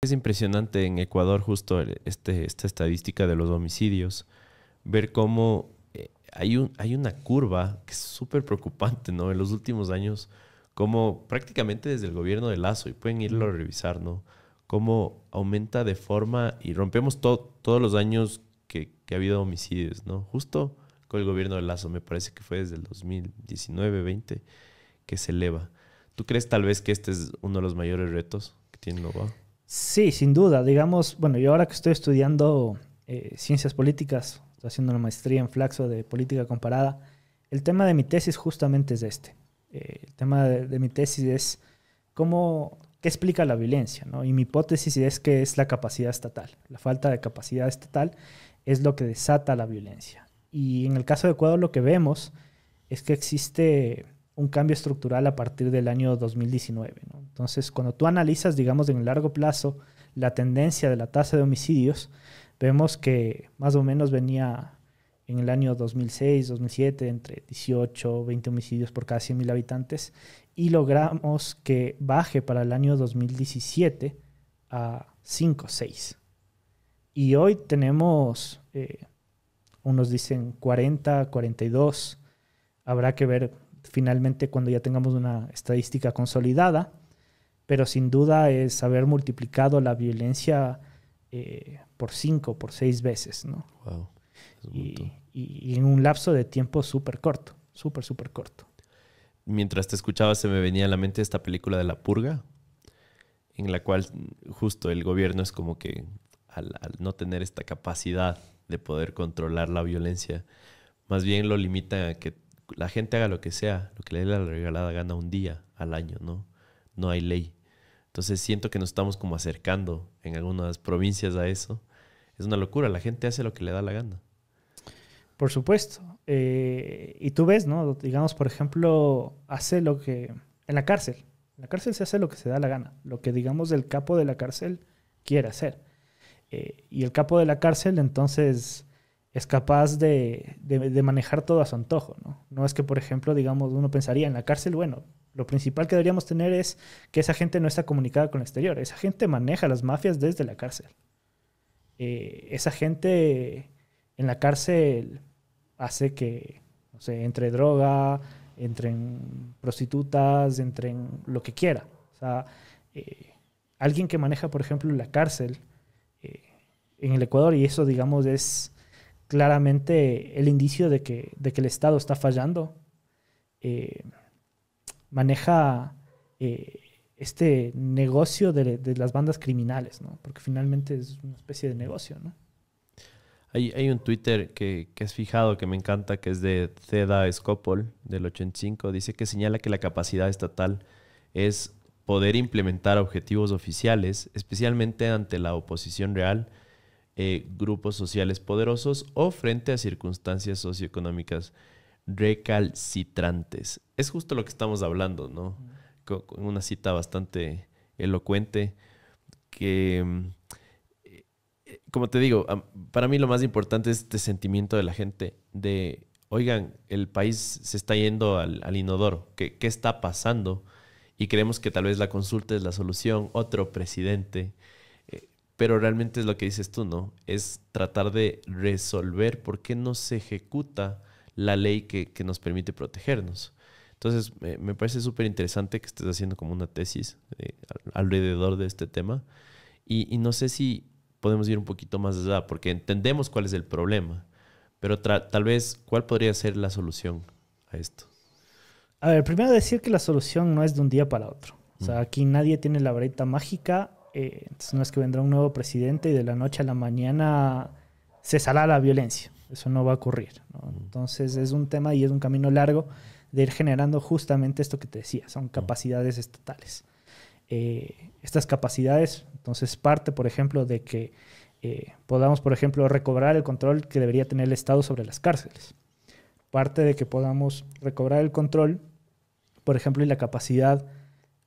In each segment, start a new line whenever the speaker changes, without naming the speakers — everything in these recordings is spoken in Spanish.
Es impresionante en Ecuador justo este, esta estadística de los homicidios, ver cómo eh, hay, un, hay una curva que es súper preocupante, ¿no? En los últimos años, como prácticamente desde el gobierno de Lazo, y pueden irlo a revisar, ¿no? Cómo aumenta de forma y rompemos todos los años que, ha habido homicidios, ¿no? Justo con el gobierno de Lazo, me parece que fue desde el 2019, 20, que se eleva. ¿Tú crees tal vez que este es uno de los mayores retos que tiene Nova?
Sí, sin duda. Digamos, bueno, yo ahora que estoy estudiando eh, ciencias políticas, estoy haciendo una maestría en Flaxo de política comparada, el tema de mi tesis justamente es este. Eh, el tema de, de, mi tesis es cómo, qué explica la violencia, ¿no? Y mi hipótesis es que es la capacidad estatal. La falta de capacidad estatal es lo que desata la violencia. Y en el caso de Ecuador lo que vemos es que existe un cambio estructural a partir del año 2019. Entonces, cuando tú analizas, digamos, en el largo plazo la tendencia de la tasa de homicidios, vemos que más o menos venía en el año 2006, 2007, entre 18, 20 homicidios por cada 100.000 habitantes, y logramos que baje para el año 2017 a 5, 6. Y hoy tenemos, eh, unos dicen 40, 42, habrá que ver finalmente cuando ya tengamos una estadística consolidada, pero sin duda es haber multiplicado la violencia eh, por cinco, por seis veces, Wow. Y, en un lapso de tiempo súper corto, súper, súper corto.
Mientras te escuchaba se me venía a la mente esta película de La Purga, en la cual justo el gobierno es como que al no tener esta capacidad de poder controlar la violencia, más bien lo limita a que la gente haga lo que sea, lo que le dé la regalada gana un día al año, ¿no? No hay ley. Entonces siento que nos estamos como acercando en algunas provincias a eso. Es una locura, la gente hace lo que le da la gana.
Por supuesto. Eh, y tú ves, ¿no? Digamos, por ejemplo, hace lo que... En la cárcel. En la cárcel se hace lo que se da la gana, lo que, digamos, el capo de la cárcel quiere hacer. Eh, y el capo de la cárcel entonces es capaz de, manejar todo a su antojo. ¿no? no es que, por ejemplo, digamos, uno pensaría en la cárcel, bueno, lo principal que deberíamos tener es que esa gente no está comunicada con el exterior. Esa gente maneja las mafias desde la cárcel. Eh, esa gente en la cárcel hace que, no sé, entre droga, entren prostitutas, entren lo que quiera. O sea, eh, alguien que maneja, por ejemplo, la cárcel eh, en el Ecuador, y eso, digamos, es claramente el indicio de que, el Estado está fallando. Eh, maneja eh, este negocio de, las bandas criminales, ¿no? Porque finalmente es una especie de negocio,
Hay, un Twitter que, has fijado que me encanta, que es de Ceda Scopol, del 85. Dice que señala que la capacidad estatal es poder implementar objetivos oficiales, especialmente ante la oposición real, eh, grupos sociales poderosos o frente a circunstancias socioeconómicas recalcitrantes. Es justo lo que estamos hablando, ¿no? Con, una cita bastante elocuente que, mm, eh, eh, como te digo, para mí lo más importante es este sentimiento de la gente de, oigan, el país se está yendo al, inodoro, ¿qué está pasando? Y creemos que tal vez la consulta es la solución, otro presidente, pero realmente es lo que dices tú, ¿no? Es tratar de resolver por qué no se ejecuta la ley que, nos permite protegernos. Entonces, me, parece súper interesante que estés haciendo como una tesis eh, alrededor de este tema. Y, no sé si podemos ir un poquito más allá, porque entendemos cuál es el problema, pero tal vez cuál podría ser la solución a esto.
A ver, primero decir que la solución no es de un día para otro. O sea, aquí nadie tiene la varita mágica eh, entonces no es que vendrá un nuevo presidente y de la noche a la mañana cesará la violencia. Eso no va a ocurrir. Entonces es un tema y es un camino largo de ir generando justamente esto que te decía, son capacidades estatales. Eh, estas capacidades, entonces parte, por ejemplo, de que eh, podamos, por ejemplo, recobrar el control que debería tener el Estado sobre las cárceles. Parte de que podamos recobrar el control, por ejemplo, y la capacidad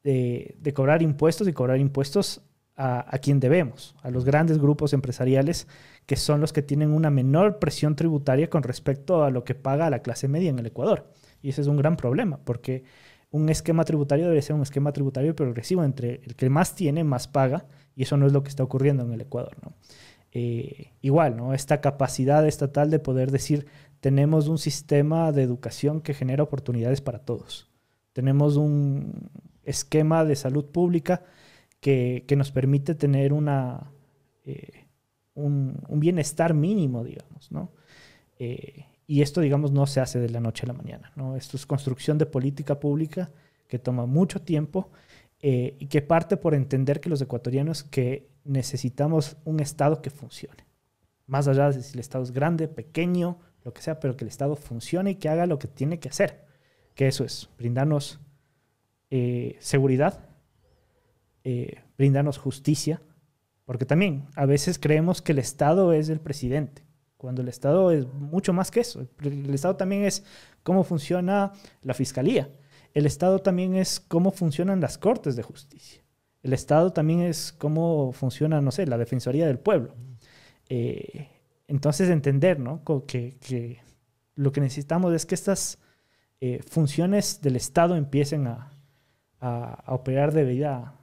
de, de cobrar impuestos y cobrar impuestos a, quien debemos, a los grandes grupos empresariales que son los que tienen una menor presión tributaria con respecto a lo que paga la clase media en el Ecuador. Y ese es un gran problema, porque un esquema tributario debe ser un esquema tributario progresivo entre el que más tiene, más paga, y eso no es lo que está ocurriendo en el Ecuador. Eh, igual, ¿no? esta capacidad estatal de poder decir, tenemos un sistema de educación que genera oportunidades para todos, tenemos un esquema de salud pública que, nos permite tener una, eh, un, bienestar mínimo, digamos, ¿no? Eh, y esto, digamos, no se hace de la noche a la mañana, ¿no? Esto es construcción de política pública que toma mucho tiempo eh, y que parte por entender que los ecuatorianos que necesitamos un Estado que funcione, más allá de si el Estado es grande, pequeño, lo que sea, pero que el Estado funcione y que haga lo que tiene que hacer, que eso es, brindarnos seguridad, eh, brindarnos justicia, porque también a veces creemos que el Estado es el presidente, cuando el Estado es mucho más que eso. El Estado también es cómo funciona la fiscalía, el Estado también es cómo funcionan las cortes de justicia, el Estado también es cómo funciona, no sé, la Defensoría del Pueblo. Eh, entonces entender, ¿no? Que, lo que necesitamos es que estas eh, funciones del Estado empiecen a, operar de vida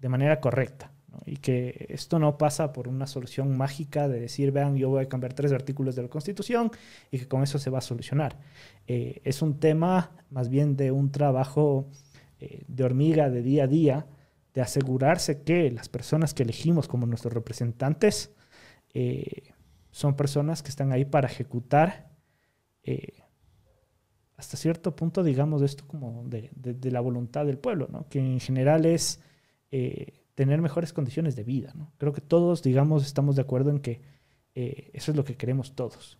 de manera correcta. Y que esto no pasa por una solución mágica de decir, vean, yo voy a cambiar tres artículos de la Constitución y que con eso se va a solucionar. Eh, es un tema más bien de un trabajo eh, de hormiga de día a día, de asegurarse que las personas que elegimos como nuestros representantes eh, son personas que están ahí para ejecutar hasta cierto punto, digamos, esto como de, la voluntad del pueblo, que en general es eh, tener mejores condiciones de vida. Creo que todos, digamos, estamos de acuerdo en que eh, eso es lo que queremos todos.